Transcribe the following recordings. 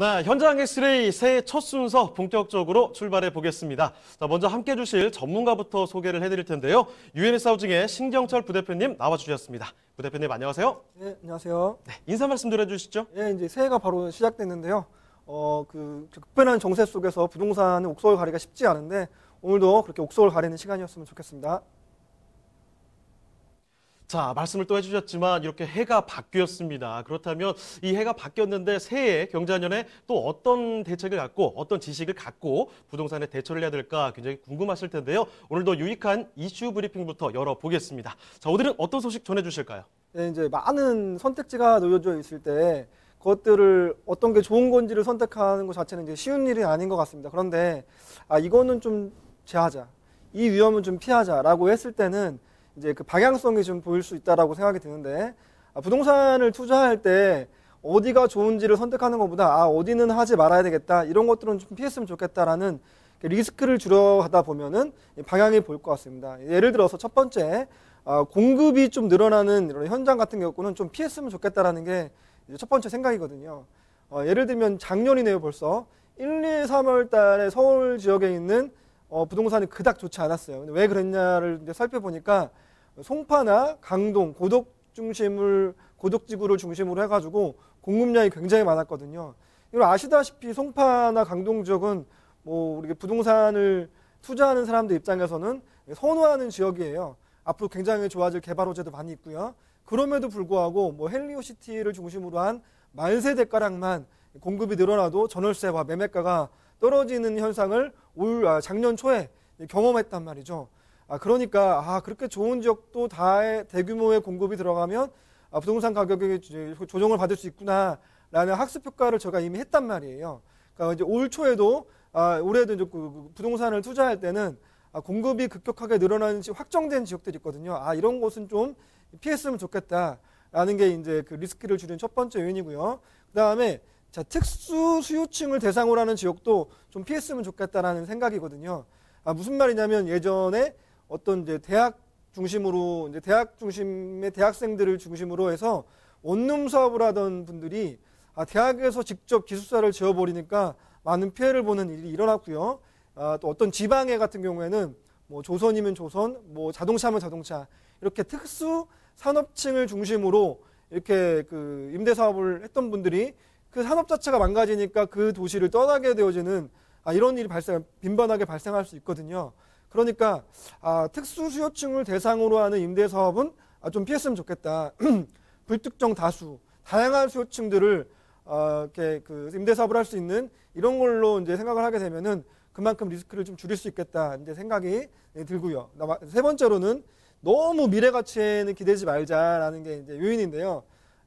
네, 현장 엑스레이 새해 첫 순서 본격적으로 출발해 보겠습니다. 자, 먼저 함께 해주실 전문가부터 소개를 해드릴 텐데요. UN 사우징의 신경철 부대표님 나와주셨습니다. 부대표님 안녕하세요. 네, 안녕하세요. 네, 인사 말씀 드려주시죠. 네, 이제 새해가 바로 시작됐는데요. 어, 그 급변한 정세 속에서 부동산의 옥석을 가리가 쉽지 않은데 오늘도 그렇게 옥석을 가리는 시간이었으면 좋겠습니다. 자, 말씀을 또 해주셨지만 이렇게 해가 바뀌었습니다. 그렇다면 이 해가 바뀌었는데 새해 경자년에 또 어떤 대책을 갖고 어떤 지식을 갖고 부동산에 대처를 해야 될까 굉장히 궁금하실 텐데요. 오늘도 유익한 이슈 브리핑부터 열어보겠습니다. 자, 오늘은 어떤 소식 전해주실까요? 네, 이제 많은 선택지가 놓여져 있을 때 그것들을 어떤 게 좋은 건지를 선택하는 것 자체는 이제 쉬운 일이 아닌 것 같습니다. 그런데 아, 이거는 좀 제하자. 이 위험은 좀 피하자라고 했을 때는 이제 그 방향성이 좀 보일 수 있다라고 생각이 드는데 아, 부동산을 투자할 때 어디가 좋은지를 선택하는 것보다 아 어디는 하지 말아야 되겠다 이런 것들은 좀 피했으면 좋겠다라는 그 리스크를 줄여가다 보면은 방향이 보일 것 같습니다. 예를 들어서 첫 번째 어, 공급이 좀 늘어나는 이런 현장 같은 경우는 좀 피했으면 좋겠다라는 게 첫 번째 생각이거든요. 어, 예를 들면 작년이네요 벌써 1, 2, 3월 달에 서울 지역에 있는 어, 부동산이 그닥 좋지 않았어요. 왜 그랬냐를 살펴보니까 송파나 강동 고덕 중심을 고덕지구를 중심으로 해가지고 공급량이 굉장히 많았거든요. 이걸 아시다시피 송파나 강동 지역은 뭐 우리 가 부동산을 투자하는 사람들 입장에서는 선호하는 지역이에요. 앞으로 굉장히 좋아질 개발 호재도 많이 있고요. 그럼에도 불구하고 뭐 헬리오시티를 중심으로 한 만세 대가랑만 공급이 늘어나도 전월세와 매매가가 떨어지는 현상을 올 아, 작년 초에 경험했단 말이죠. 아, 그러니까 아, 그렇게 좋은 지역도 다 대규모의 공급이 들어가면 아, 부동산 가격이 조정을 받을 수 있구나라는 학습 효과를 제가 이미 했단 말이에요. 그러니까 이제 올 초에도 아, 올해도 이제 그, 그 부동산을 투자할 때는 아, 공급이 급격하게 늘어나는 지 확정된 지역들이 있거든요. 아, 이런 곳은 좀 피했으면 좋겠다라는 게 이제 그 리스크를 줄인첫 번째 요인이고요. 그 다음에 자, 특수 수요층을 대상으로 하는 지역도 좀 피했으면 좋겠다라는 생각이거든요. 아, 무슨 말이냐면 예전에 어떤 이제 대학 중심으로 이제 대학 중심의 대학생들을 중심으로 해서 원룸 사업을 하던 분들이 아, 대학에서 직접 기숙사를 지어버리니까 많은 피해를 보는 일이 일어났고요. 아, 또 어떤 지방에 같은 경우에는 뭐 조선이면 조선, 뭐 자동차면 자동차 이렇게 특수 산업층을 중심으로 이렇게 그 임대 사업을 했던 분들이 그 산업 자체가 망가지니까 그 도시를 떠나게 되어지는 아, 이런 일이 발생 빈번하게 발생할 수 있거든요. 그러니까 아, 특수수요층을 대상으로 하는 임대사업은 아, 좀 피했으면 좋겠다. 불특정 다수, 다양한 수요층들을 어, 이렇게 그 임대사업을 할 수 있는 이런 걸로 이제 생각을 하게 되면은 그만큼 리스크를 좀 줄일 수 있겠다 이제 생각이 들고요. 세 번째로는 너무 미래 가치에는 기대지 말자라는 게 이제 요인인데요.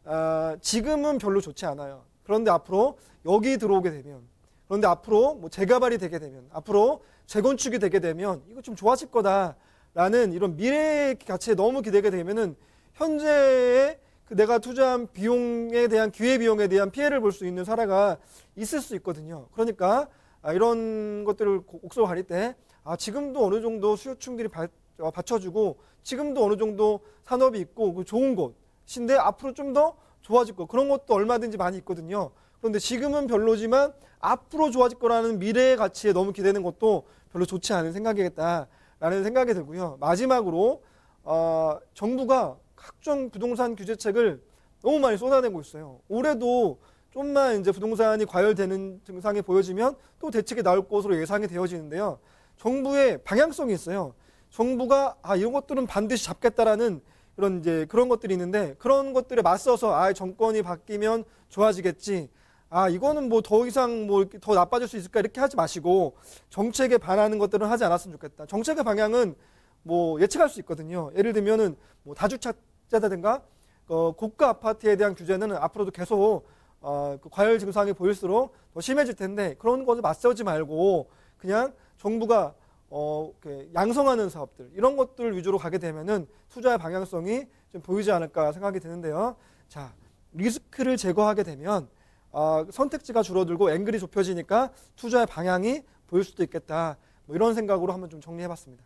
어, 지금은 별로 좋지 않아요. 그런데 앞으로 여기 들어오게 되면, 그런데 앞으로 뭐 재개발이 되게 되면, 앞으로 재건축이 되게 되면 이거 좀 좋아질 거다라는 이런 미래의 가치에 너무 기대게 되면은 현재의 그 내가 투자한 비용에 대한 기회 비용에 대한 피해를 볼 수 있는 사례가 있을 수 있거든요. 그러니까 아, 이런 것들을 옥소할때 아, 지금도 어느 정도 수요층들이 바, 어, 받쳐주고 지금도 어느 정도 산업이 있고 그 좋은 곳인데 앞으로 좀 더 좋아질 거 그런 것도 얼마든지 많이 있거든요. 그런데 지금은 별로지만 앞으로 좋아질 거라는 미래의 가치에 너무 기대는 것도 별로 좋지 않은 생각이겠다라는 생각이 들고요. 마지막으로 어, 정부가 각종 부동산 규제책을 너무 많이 쏟아내고 있어요. 올해도 좀만 이제 부동산이 과열되는 증상이 보여지면 또 대책이 나올 것으로 예상이 되어지는데요. 정부의 방향성이 있어요. 정부가 아 이런 것들은 반드시 잡겠다라는 이런 이제 그런 것들이 있는데 그런 것들에 맞서서 아 정권이 바뀌면 좋아지겠지 아 이거는 뭐 더 이상 뭐 더 나빠질 수 있을까 이렇게 하지 마시고 정책에 반하는 것들은 하지 않았으면 좋겠다. 정책의 방향은 뭐 예측할 수 있거든요. 예를 들면은 뭐 다주택자라든가 어, 고가 아파트에 대한 규제는 앞으로도 계속 어, 그 과열 증상이 보일수록 더 심해질 텐데 그런 것을 맞서지 말고 그냥 정부가 어, 이 양성하는 사업들 이런 것들 위주로 가게 되면은 투자의 방향성이 좀 보이지 않을까 생각이 드는데요. 자 리스크를 제거하게 되면 어, 선택지가 줄어들고 앵글이 좁혀지니까 투자의 방향이 보일 수도 있겠다. 뭐 이런 생각으로 한번 좀 정리해봤습니다.